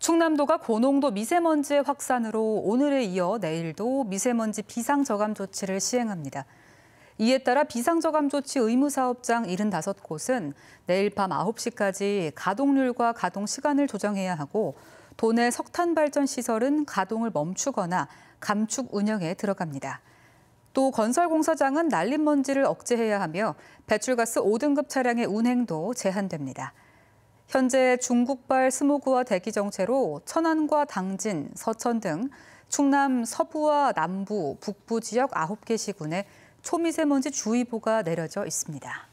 충남도가 고농도 미세먼지 의 확산으로 오늘에 이어 내일도 미세먼지 비상저감 조치를 시행합니다. 이에 따라 비상저감 조치 의무 사업장 75곳은 내일 밤 9시까지 가동률과 가동 시간을 조정해야 하고 도내 석탄 발전 시설은 가동을 멈추거나 감축 운영에 들어갑니다. 또 건설공사장은 날린 먼지를 억제해야 하며 배출가스 5등급 차량의 운행도 제한됩니다. 현재 중국발 스모그와 대기 정체로 천안과 당진, 서천 등 충남 서부와 남부, 북부 지역 9개 시군에 초미세먼지 주의보가 내려져 있습니다.